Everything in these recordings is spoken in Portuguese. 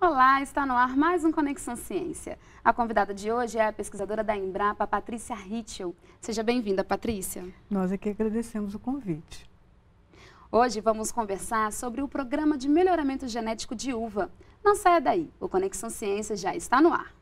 Olá, está no ar mais um Conexão Ciência. A convidada de hoje é a pesquisadora da Embrapa, Patrícia Ritchell. Seja bem-vinda, Patrícia. Nós aqui é agradecemos o convite. Hoje vamos conversar sobre o programa de melhoramento genético de uva. Não saia daí, o Conexão Ciência já está no ar.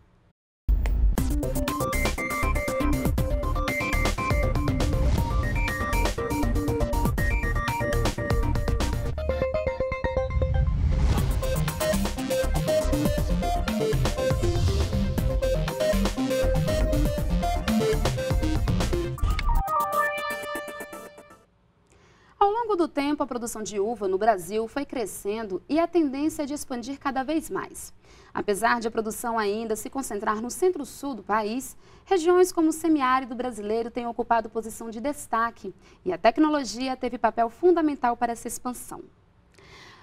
longo do tempo, a produção de uva no Brasil foi crescendo e a tendência é de expandir cada vez mais. Apesar de a produção ainda se concentrar no centro-sul do país, regiões como o semiárido brasileiro têm ocupado posição de destaque e a tecnologia teve papel fundamental para essa expansão.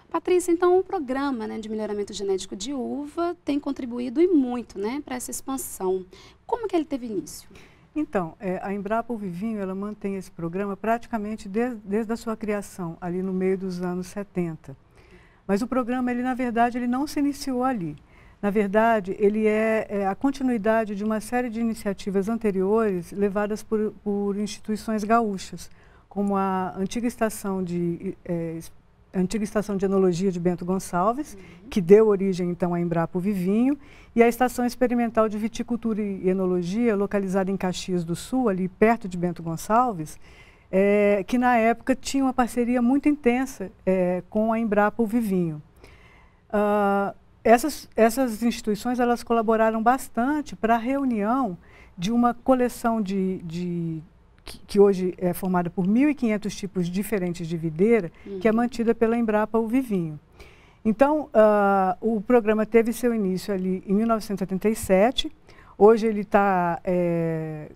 Patrícia, então o programa né, de melhoramento genético de uva tem contribuído e muito né, para essa expansão. Como que ele teve início? Então, é, a Embrapa o Vivinho, ela mantém esse programa praticamente desde, desde a sua criação, ali no meio dos anos 70. Mas o programa, ele na verdade, ele não se iniciou ali. Na verdade, ele é, é a continuidade de uma série de iniciativas anteriores levadas por, por instituições gaúchas, como a antiga estação de é, antiga Estação de Enologia de Bento Gonçalves, uhum. que deu origem então à Embrapo Vivinho, e a Estação Experimental de Viticultura e Enologia, localizada em Caxias do Sul, ali perto de Bento Gonçalves, é, que na época tinha uma parceria muito intensa é, com a Embrapo Vivinho. Uh, essas, essas instituições elas colaboraram bastante para a reunião de uma coleção de, de que, que, hoje é formada por 1.500 tipos diferentes de videira, uhum. que é mantida pela Embrapa o Vivinho. Então, uh, o programa teve seu início ali em 1977. Hoje ele está é,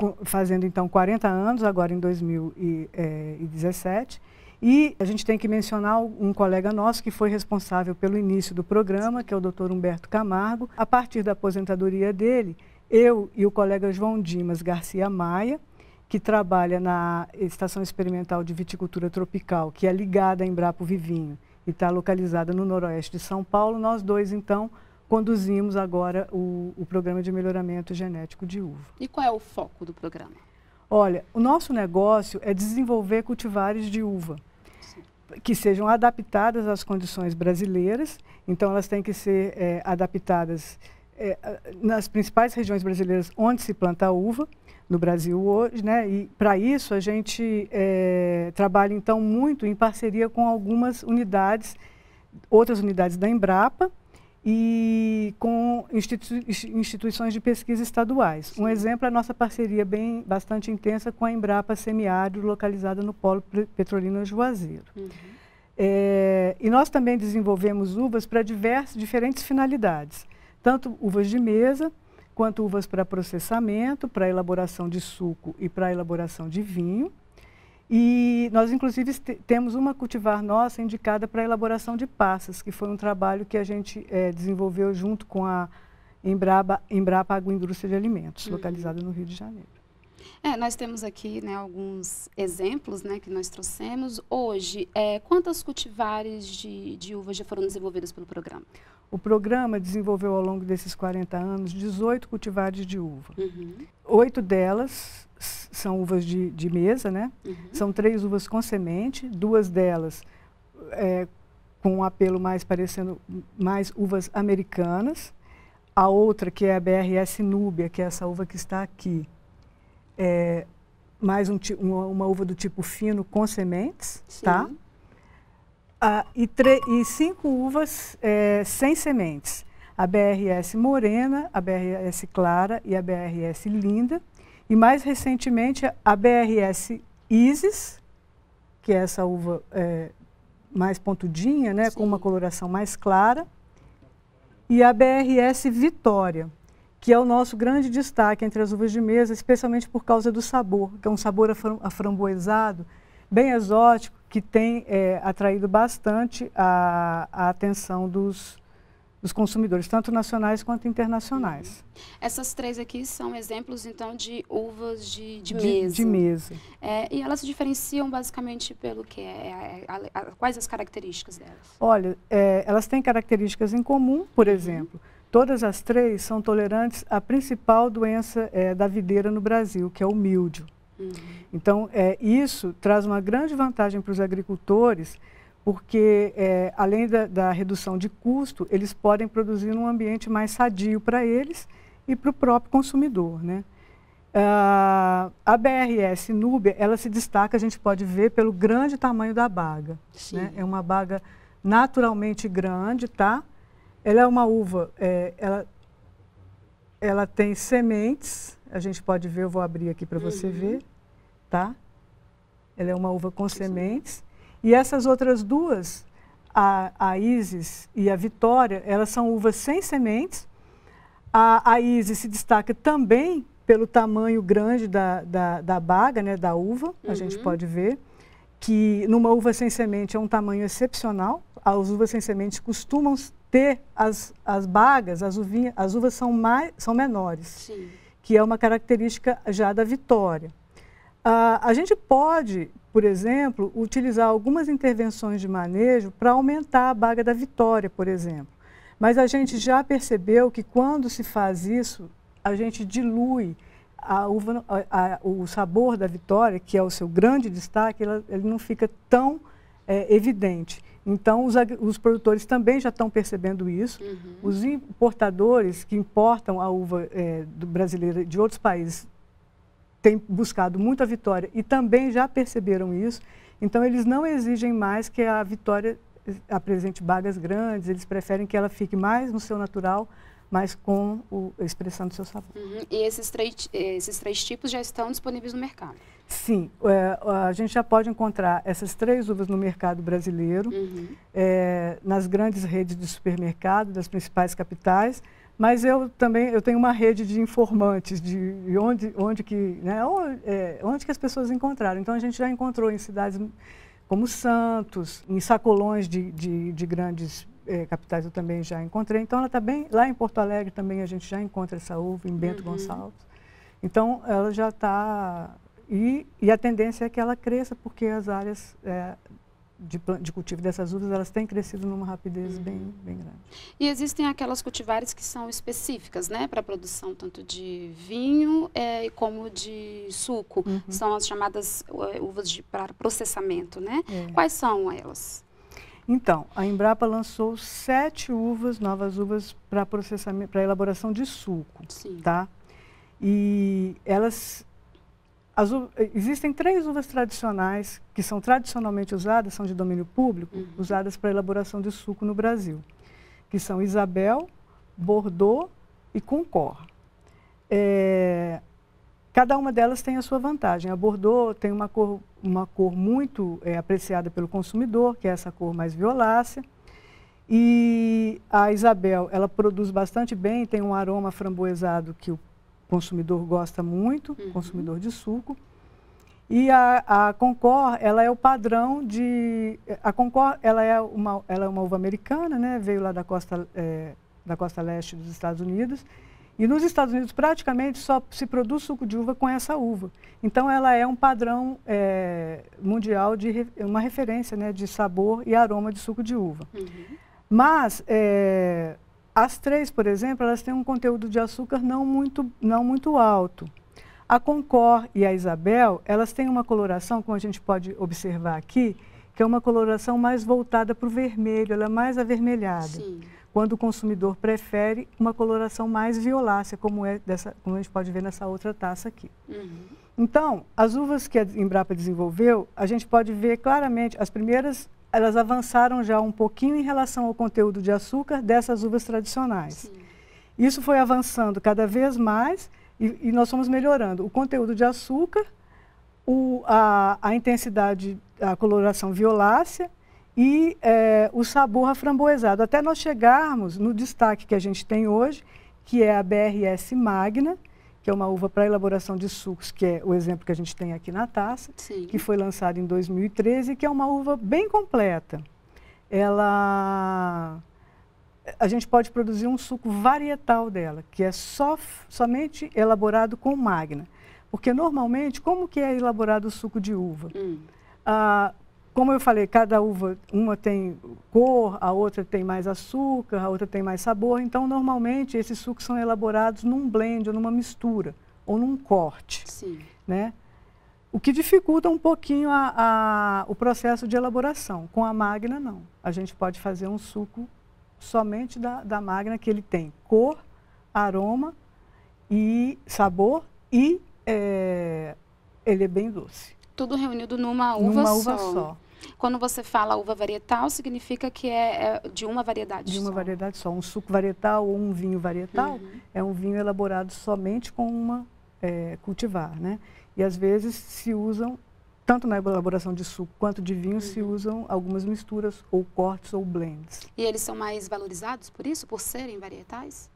eh, fazendo, então, 40 anos, agora em 2017. Eh, e a gente tem que mencionar um colega nosso que foi responsável pelo início do programa, que é o Dr. Humberto Camargo. A partir da aposentadoria dele, eu e o colega João Dimas Garcia Maia, que trabalha na Estação Experimental de Viticultura Tropical, que é ligada a Embrapo Vivinho e está localizada no noroeste de São Paulo, nós dois, então, conduzimos agora o, o programa de melhoramento genético de uva. E qual é o foco do programa? Olha, o nosso negócio é desenvolver cultivares de uva que sejam adaptadas às condições brasileiras. Então, elas têm que ser é, adaptadas é, nas principais regiões brasileiras onde se planta a uva no Brasil hoje, né? E para isso a gente é, trabalha então muito em parceria com algumas unidades, outras unidades da Embrapa e com institui instituições de pesquisa estaduais. Sim. Um exemplo é a nossa parceria bem bastante intensa com a Embrapa Semiárido, localizada no Polo Petrolino Juazeiro. Uhum. É, e nós também desenvolvemos uvas para diversas diferentes finalidades, tanto uvas de mesa quanto uvas para processamento, para elaboração de suco e para elaboração de vinho. E nós, inclusive, temos uma cultivar nossa indicada para elaboração de passas, que foi um trabalho que a gente é, desenvolveu junto com a Embrapa, Embrapa Agroindústria de Alimentos, uhum. localizada no Rio de Janeiro. É, nós temos aqui né, alguns exemplos né, que nós trouxemos. Hoje, é, quantas cultivares de, de uvas já foram desenvolvidas pelo programa? O programa desenvolveu ao longo desses 40 anos 18 cultivares de uva. Uhum. Oito delas são uvas de, de mesa, né? Uhum. São três uvas com semente, duas delas é, com um apelo mais parecendo mais uvas americanas. A outra, que é a BRS Núbia, que é essa uva que está aqui, é mais um, uma, uma, uva do tipo fino com sementes, tá? Sim. tá? ah, e, e, cinco uvas é, sem sementes. A BRS Morena, a BRS Clara e a BRS Linda. E mais recentemente a BRS Isis, que é essa uva é, mais pontudinha, né, com uma coloração mais clara. E a BRS Vitória, que é o nosso grande destaque entre as uvas de mesa, especialmente por causa do sabor, que é um sabor aframboesado, bem exótico que tem é, atraído bastante a, a atenção dos, dos consumidores, tanto nacionais quanto internacionais. Uhum. Essas três aqui são exemplos, então, de uvas de, de, de mesa. De mesa. É, e elas se diferenciam basicamente pelo que? É, é, a, a, quais as características delas? Olha, é, elas têm características em comum, por uhum. exemplo. Todas as três são tolerantes à principal doença é, da videira no Brasil, que é o mildio. Uhum. Então, é, isso traz uma grande vantagem para os agricultores, porque é, além da, da, redução de custo, eles podem produzir num ambiente mais sadio para eles e para o próprio consumidor. Né? Uh, a BRS Núbia, ela se destaca, a gente pode ver, pelo grande tamanho da baga. Né? É uma baga naturalmente grande, tá? Ela é uma uva, é, ela, ela tem sementes, a gente pode ver, eu vou abrir aqui para uhum. você ver tá? Ela é uma uva com sementes. E essas outras duas, a, a Isis e a Vitória, elas são uvas sem sementes. A, a Isis se destaca também pelo tamanho grande da, da, da baga, né, da uva, uhum. a gente uhum. pode ver, que numa uva sem semente é um tamanho excepcional. As uvas sem sementes costumam ter as, as bagas, as, uvinha, as uvas são, mais, são menores, Sim. que é uma característica já da vitória. Ah, a gente pode, por exemplo, utilizar algumas intervenções de manejo para aumentar a baga da vitória, por exemplo. Mas a gente já percebeu que quando se faz isso, a gente dilui a uva, a, a, o sabor da vitória, que é o seu grande destaque, ela, ele não fica tão é, evidente. Então, os, os, produtores também já estão percebendo isso. Uhum. Os importadores que importam a uva é, brasileira de outros países tem buscado muita vitória e também já perceberam isso. Então, eles não exigem mais que a vitória eh, apresente bagas grandes, eles preferem que ela fique mais no seu natural, mas com o expressão do seu sabor. Uhum. E esses três, eh, esses três tipos já estão disponíveis no mercado? Sim, é, a gente já pode encontrar essas três uvas no mercado brasileiro, uhum. é, nas grandes redes de supermercado das principais capitais mas eu também eu tenho uma rede de informantes, de, onde, onde, que, né, onde, é, onde que as pessoas encontraram. Então a gente já encontrou em cidades como Santos, em sacolões de, de, de grandes é, capitais eu também já encontrei. Então ela está bem, lá em Porto Alegre também a gente já encontra essa uva, em Bento uhum. Gonçalves. Então ela já está, e, e, a tendência é que ela cresça porque as áreas é, de, de, cultivo dessas uvas, elas têm crescido numa rapidez uhum. bem, bem grande. E existem aquelas cultivares que são específicas, né, para produção tanto de vinho é, como de suco. Uhum. São as chamadas eh, uvas para processamento, né? É. Quais são elas? Então, a Embrapa lançou sete uvas, novas uvas para processamento, para elaboração de suco, Sim. tá? E elas as, eh, existem três uvas tradicionais que são tradicionalmente usadas, são de domínio público, uhum. usadas para elaboração de suco no Brasil, que são Isabel, Bordeaux e Concord. É, eh, cada uma delas tem a sua vantagem. A Bordeaux tem uma cor, uma cor muito é, apreciada pelo consumidor, que é essa cor mais violácea. E a Isabel, ela produz bastante bem, tem um aroma framboesado que o consumidor gosta muito, uhum. consumidor de suco. E a, a, Concor, ela é o padrão de... A Concor, ela é uma, ela é uma uva americana, né? Veio lá da costa, é, da costa leste dos Estados Unidos. E nos Estados Unidos, praticamente, só se produz suco de uva com essa uva. Então, ela é um padrão é, mundial, de uma referência né, de sabor e aroma de suco de uva. Uhum. Mas... É, as três, por exemplo, elas têm um conteúdo de açúcar não muito, não muito alto. A Concor e a Isabel, elas têm uma coloração, como a gente pode observar aqui, que é uma coloração mais voltada para o vermelho, ela é mais avermelhada. Sim. Quando o consumidor prefere uma coloração mais violácea, como, é dessa, como a gente pode ver nessa outra taça aqui. Uhum. Então, as uvas que a Embrapa desenvolveu, a gente pode ver claramente, as primeiras elas avançaram já um pouquinho em relação ao conteúdo de açúcar dessas uvas tradicionais. Sim. Isso foi avançando cada vez mais e, e, nós fomos melhorando o conteúdo de açúcar, o, a, a, intensidade, a coloração violácea e é, o sabor aframboesado, até nós chegarmos no destaque que a gente tem hoje, que é a BRS Magna, que é uma uva para elaboração de sucos, que é o exemplo que a gente tem aqui na taça, Sim. que foi lançada em 2013, que é uma uva bem completa. Ela a gente pode produzir um suco varietal dela, que é só, somente elaborado com magna. Porque normalmente, como que é elaborado o suco de uva? Hum. Ah, como eu falei, cada uva, uma tem cor, a outra tem mais açúcar, a outra tem mais sabor. Então, normalmente, esses sucos são elaborados num blend, ou numa mistura, ou num corte. Sim. Né? O que dificulta um pouquinho a, a, o processo de elaboração. Com a magna, não. A gente pode fazer um suco somente da, da magna, que ele tem cor, aroma e sabor e é, ele é bem doce tudo reunido numa uva numa só. Uva só. Quando você fala uva varietal, significa que é, é de uma variedade de só. De uma variedade só. Um suco varietal ou um vinho varietal uhum. é um vinho elaborado somente com uma é, cultivar, né? E às vezes se usam, tanto na elaboração de suco quanto de vinho, uhum. se usam algumas misturas ou cortes ou blends. E eles são mais valorizados por isso, por serem varietais?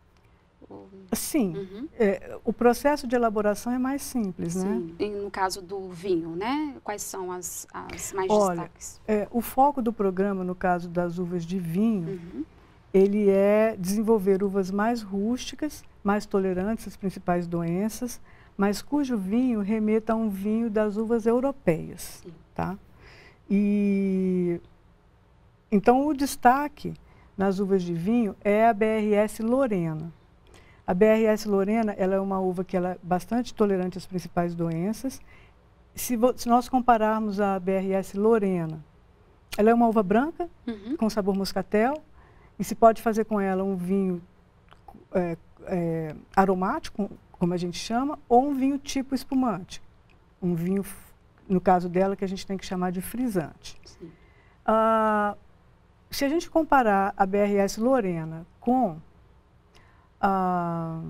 Sim. Uhum. É, o processo de elaboração é mais simples, né? Sim. né? E no caso do vinho, né? Quais são as, as mais Olha, destaques? É, o foco do programa, no caso das uvas de vinho, uhum. ele é desenvolver uvas mais rústicas, mais tolerantes às principais doenças, mas cujo vinho remeta a um vinho das uvas europeias, Sim. tá? E então o destaque nas uvas de vinho é a BRS Lorena. A BRS Lorena ela é uma uva que ela é bastante tolerante às principais doenças. Se, se nós compararmos a BRS Lorena, ela é uma uva branca uhum. com sabor moscatel e se pode fazer com ela um vinho é, é, aromático, como a gente chama, ou um vinho tipo espumante, um vinho no caso dela que a gente tem que chamar de frisante. Ah, se a gente comparar a BRS Lorena com ah,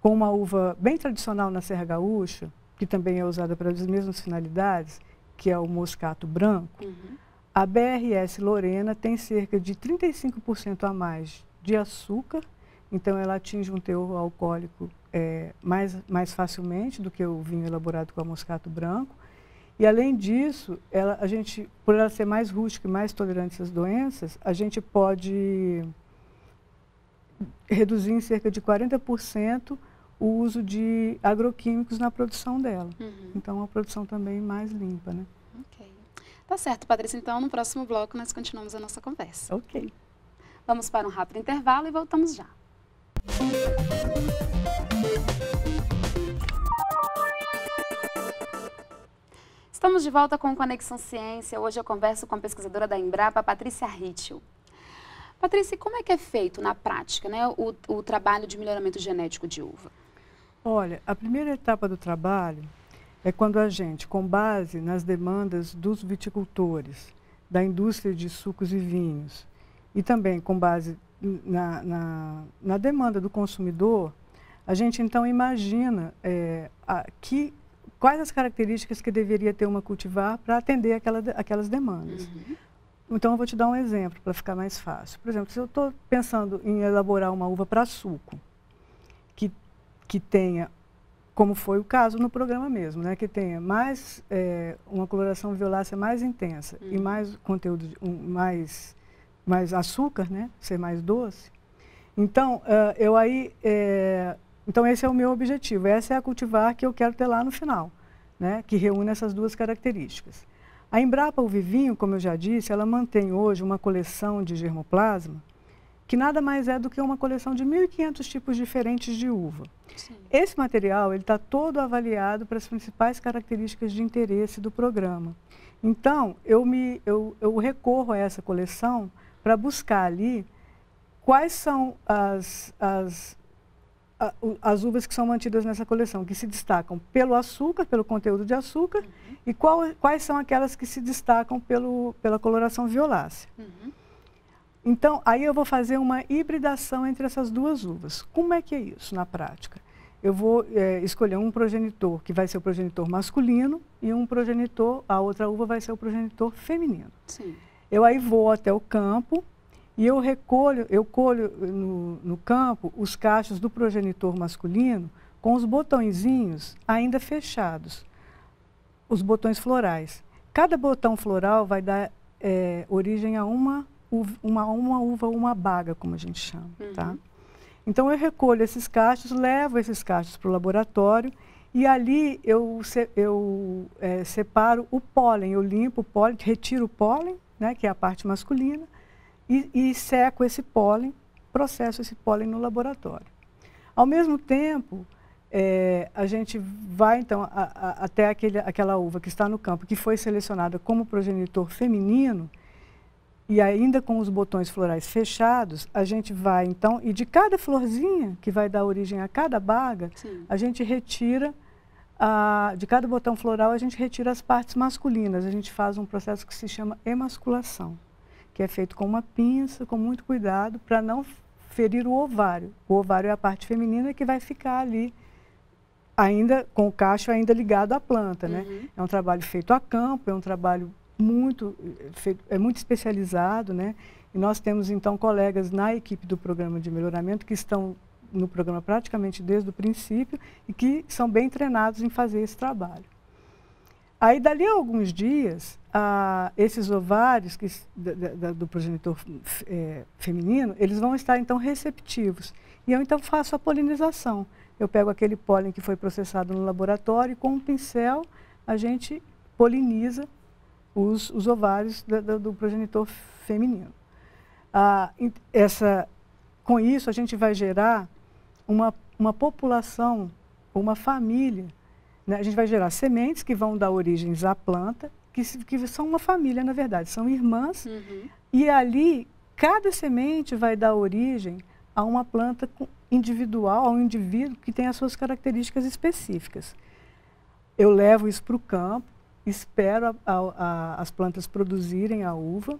com uma uva bem tradicional na Serra Gaúcha, que também é usada para as mesmas finalidades, que é o moscato branco, uhum. a BRS Lorena tem cerca de 35% a mais de açúcar, então ela atinge um teor alcoólico é, mais, mais facilmente do que o vinho elaborado com a moscato branco. E além disso, ela, a gente, por ela ser mais rústica e mais tolerante às doenças, a gente pode reduzir em cerca de 40% o uso de agroquímicos na produção dela. Uhum. Então, é uma produção também mais limpa, né? Ok. Tá certo, Patrícia. Então, no próximo bloco, nós continuamos a nossa conversa. Ok. Vamos para um rápido intervalo e voltamos já. Estamos de volta com Conexão Ciência. Hoje eu converso com a pesquisadora da Embrapa, Patrícia Ritchell. Patrícia, como é que é feito na prática né, o, o trabalho de melhoramento genético de uva? Olha, a primeira etapa do trabalho é quando a gente, com base nas demandas dos viticultores, da indústria de sucos e vinhos, e também com base na, na, na demanda do consumidor, a gente então imagina é, a, que, quais as características que deveria ter uma cultivar para atender aquela, aquelas demandas. Uhum. Então, eu vou te dar um exemplo para ficar mais fácil. Por exemplo, se eu estou pensando em elaborar uma uva para suco, que, que tenha, como foi o caso no programa mesmo, né, que tenha mais é, uma coloração violácea mais intensa hum. e uhum. mais conteúdo, um, mais, mais açúcar, né, ser mais doce. Então, uh, eu aí, é, então esse é o meu objetivo. Essa é a cultivar que eu quero ter lá no final, né, que reúne essas duas características. A Embrapa Uvivinho, como eu já disse, ela mantém hoje uma coleção de germoplasma que nada mais é do que uma coleção de 1.500 tipos diferentes de uva. Sim. Esse material está todo avaliado para as principais características de interesse do programa. Então, eu, me, eu, eu recorro a essa coleção para buscar ali quais são as, as as uvas que são mantidas nessa coleção, que se destacam pelo açúcar, pelo conteúdo de açúcar, uhum. e qual, quais são aquelas que se destacam pelo, pela coloração violácea. Uhum. Então, aí eu vou fazer uma hibridação entre essas duas uvas. Como é que é isso na prática? Eu vou é, escolher um progenitor que vai ser o progenitor masculino e um progenitor, a outra uva vai ser o progenitor feminino. Sim. Eu aí vou até o campo, e eu recolho, eu colho no, no campo os cachos do progenitor masculino com os botõezinhos ainda fechados, os botões florais. Cada botão floral vai dar é, origem a uma uva, uma, uma uva, uma baga, como a gente chama, tá? uhum. tá? Então eu recolho esses cachos, levo esses cachos para o laboratório e ali eu, eu é, separo o pólen, eu limpo o pólen, retiro o pólen, né, que é a parte masculina, e, e seco esse pólen, processo esse pólen no laboratório. Ao mesmo tempo, é, a gente vai então a, a, até aquele, aquela uva que está no campo, que foi selecionada como progenitor feminino, e ainda com os botões florais fechados, a gente vai então, e de cada florzinha que vai dar origem a cada baga, Sim. a gente retira, a, de cada botão floral, a gente retira as partes masculinas. A gente faz um processo que se chama emasculação que é feito com uma pinça, com muito cuidado, para não ferir o ovário. O ovário é a parte feminina que vai ficar ali, ainda com o cacho ainda ligado à planta, né? Uhum. É um trabalho feito a campo, é um trabalho muito eh, feito, é muito especializado, né? E nós temos então colegas na equipe do programa de melhoramento que estão no programa praticamente desde o princípio e que são bem treinados em fazer esse trabalho. Aí dali a alguns dias ah, esses ovários que, da, da, do progenitor é, feminino, eles vão estar então receptivos. E eu então faço a polinização. Eu pego aquele pólen que foi processado no laboratório e com um pincel a gente poliniza os, os ovários da, do progenitor feminino. Ah, essa, com isso, a gente vai gerar uma, uma população, uma família. Né? A gente vai gerar sementes que vão dar origens à planta que, que são uma família, na verdade, são irmãs, uhum. e ali cada semente vai dar origem a uma planta individual, a um indivíduo que tem as suas características específicas. Eu levo isso para o campo, espero a, a, a, as plantas produzirem a uva,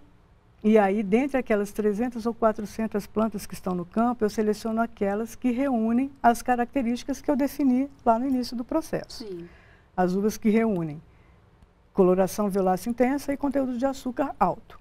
e aí, dentre aquelas 300 ou 400 plantas que estão no campo, eu seleciono aquelas que reúnem as características que eu defini lá no início do processo. Sim. As uvas que reúnem coloração violácea intensa e conteúdo de açúcar alto.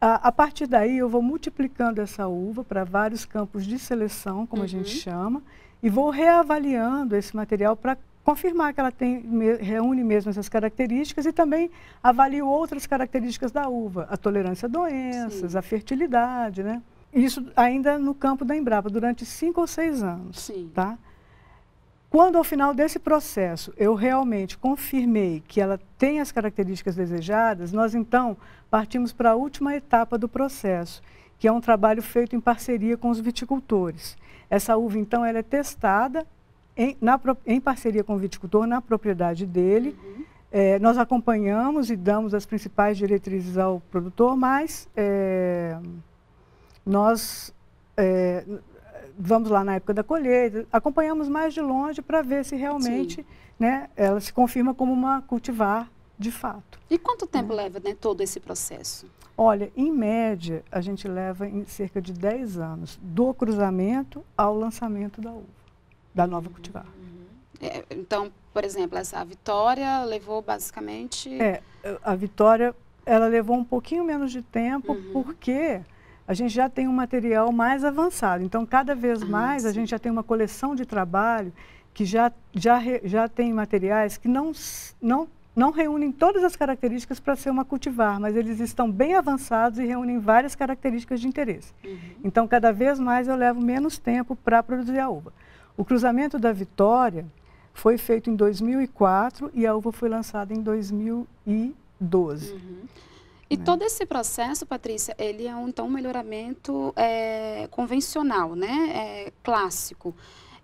A, a partir daí, eu vou multiplicando essa uva para vários campos de seleção, como uhum. a gente uhum. chama, e vou reavaliando esse material para confirmar que ela tem, me, reúne mesmo essas características e também avalio outras características da uva, a tolerância a doenças, Sim. a fertilidade, né? Isso ainda no campo da Embrapa, durante cinco ou seis anos, Sim. tá? Quando, ao final desse processo, eu realmente confirmei que ela tem as características desejadas, nós então partimos para a última etapa do processo, que é um trabalho feito em parceria com os viticultores. Essa uva, então, ela é testada em, na, em parceria com o viticultor na propriedade dele. Uhum. É, nós acompanhamos e damos as principais diretrizes ao produtor, mas é, nós é, vamos lá na época da colheita, acompanhamos mais de longe para ver se realmente né, ela se confirma como uma cultivar de fato. E quanto tempo né? leva né, todo esse processo? Olha, em média, a gente leva em cerca de 10 anos, do cruzamento ao lançamento da uva, da nova uhum, cultivar. Uhum. É, então, por exemplo, essa Vitória levou basicamente... É, a Vitória, ela levou um pouquinho menos de tempo, uhum. porque a gente já tem um material mais avançado. Então, cada vez ah, mais, ah, a gente já tem uma coleção de trabalho que já, já, já tem materiais que não, não, não reúnem todas as características para ser uma cultivar, mas eles estão bem avançados e reúnem várias características de interesse. Uhum. Então, cada vez mais eu levo menos tempo para produzir a uva. O cruzamento da Vitória foi feito em 2004 e a uva foi lançada em 2012. Uhum. E né? todo esse processo, Patrícia, ele é um, então um melhoramento é, convencional, né? É, clássico.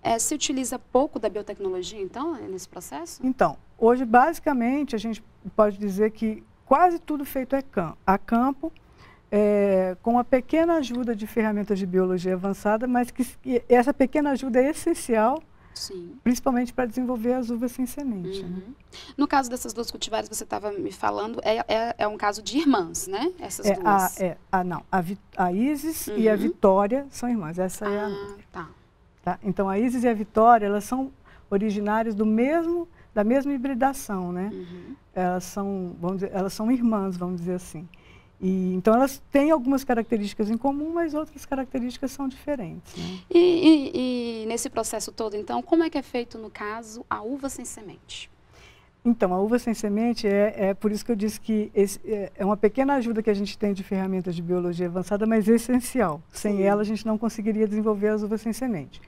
É, se utiliza pouco da biotecnologia, então, nesse processo? Então, hoje, basicamente, a gente pode dizer que quase tudo feito é campo, a campo, é, com uma pequena ajuda de ferramentas de biologia avançada, mas que, que essa pequena ajuda é essencial Sim. Principalmente para desenvolver as uvas sem semente. Né? Uhum. Né? No caso dessas duas cultivares você estava me falando, é, é, é, um caso de irmãs, né? Essas é, duas. A, é, a, não, a, a Isis uhum. e a uhum. Vitória são irmãs. Essa ah, é a ah, Tá. tá. Então, a Isis e a Vitória, elas são originárias do mesmo, da mesma hibridação, né? Uhum. Elas são, vamos dizer, elas são irmãs, vamos dizer assim. E, então elas têm algumas características em comum, mas outras características são diferentes. Né? E, e, e, nesse processo todo, então, como é que é feito no caso a uva sem semente? Então, a uva sem semente é, é por isso que eu disse que esse, é, é uma pequena ajuda que a gente tem de ferramentas de biologia avançada, mas é essencial. Sem Sim. ela, a gente não conseguiria desenvolver as uvas sem semente.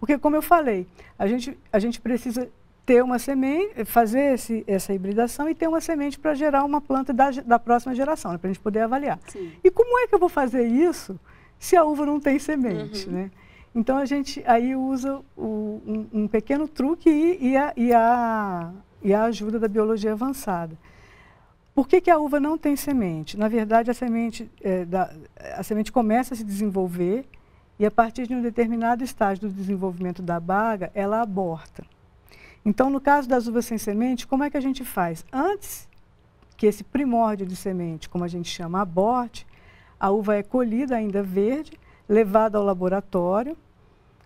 Porque, como eu falei, a gente, a gente precisa ter uma semente, fazer esse, essa hibridação e ter uma semente para gerar uma planta da, da próxima geração, né, para a gente poder avaliar. Sim. E como é que eu vou fazer isso se a uva não tem semente, uhum. né? Então a gente aí usa o, um, um, pequeno truque e, e, a, e, a, e a ajuda da biologia avançada. Por que, que a uva não tem semente? Na verdade, a semente, é, da, a semente começa a se desenvolver e a partir de um determinado estágio do desenvolvimento da baga, ela aborta. Então, no caso das uvas sem semente, como é que a gente faz? Antes que esse primórdio de semente, como a gente chama, aborte, a uva é colhida ainda verde, levada ao laboratório.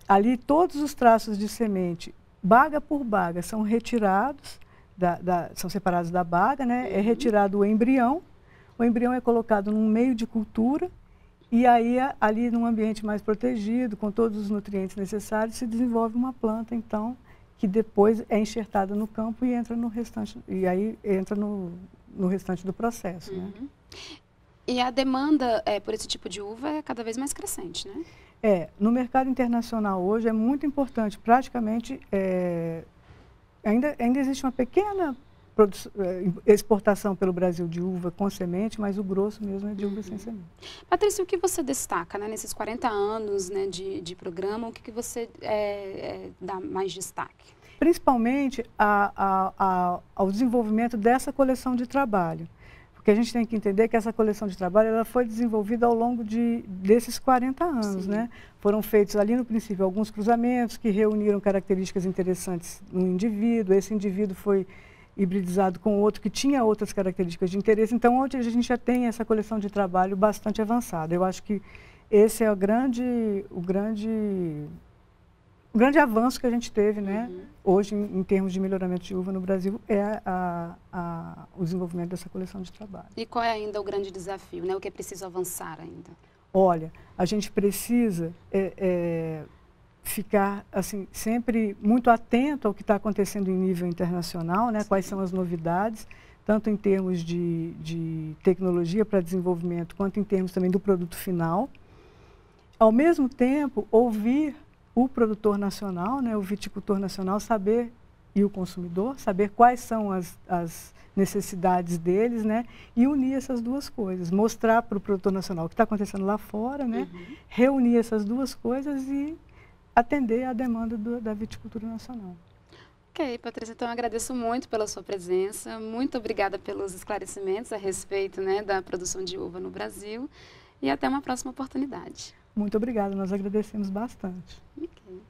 Ali todos os traços de semente, baga por baga, são retirados, da, da, são separados da baga, né? é uhum. retirado o embrião. O embrião é colocado num meio de cultura e aí, ali num ambiente mais protegido, com todos os nutrientes necessários, se desenvolve uma planta, então, que depois é enxertada no campo e entra no restante, e aí entra no, no restante do processo. Né? Uhum. Né? E a demanda é, por esse tipo de uva é cada vez mais crescente, né? É, no mercado internacional hoje é muito importante, praticamente é, ainda, ainda existe uma pequena é, exportação pelo Brasil de uva com semente, mas o grosso mesmo é de uva uhum. sem semente. Patrícia, o que você destaca né, nesses 40 anos né, de, de programa? O que, que você é, é, dá mais destaque? Principalmente a, a, a, ao desenvolvimento dessa coleção de trabalho. Porque a gente tem que entender que essa coleção de trabalho ela foi desenvolvida ao longo de, desses 40 anos. Né? Foram feitos ali no princípio alguns cruzamentos que reuniram características interessantes no indivíduo. Esse indivíduo foi hibridizado com outro que tinha outras características de interesse. Então, hoje a gente já tem essa coleção de trabalho bastante avançada. Eu acho que esse é o grande, o grande, o grande avanço que a gente teve, né? Uhum. Hoje, em, em, termos de melhoramento de uva no Brasil, é a, a, o desenvolvimento dessa coleção de trabalho. E qual é ainda o grande desafio, né? O que é preciso avançar ainda? Olha, a gente precisa é, é, ficar assim sempre muito atento ao que está acontecendo em nível internacional, né? Sim. quais são as novidades, tanto em termos de, de tecnologia para desenvolvimento, quanto em termos também do produto final. Ao mesmo tempo, ouvir o produtor nacional, né, o viticultor nacional, saber e o consumidor, saber quais são as, as necessidades deles, né? E unir essas duas coisas, mostrar para o produtor nacional o que está acontecendo lá fora, né? Uhum. Reunir essas duas coisas e atender à demanda do, da viticultura nacional. Ok, Patrícia, então agradeço muito pela sua presença, muito obrigada pelos esclarecimentos a respeito né, da produção de uva no Brasil e até uma próxima oportunidade. Muito obrigada, nós agradecemos bastante. Okay.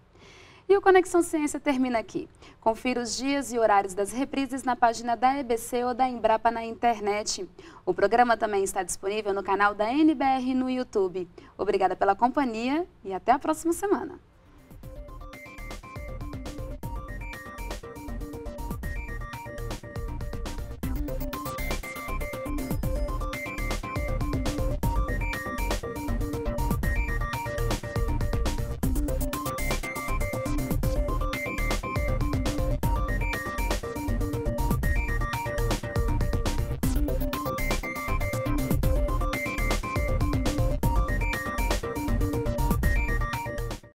E o Conexão Ciência termina aqui. Confira os dias e horários das reprises na página da EBC ou da Embrapa na internet. O programa também está disponível no canal da NBR no YouTube. Obrigada pela companhia e até a próxima semana.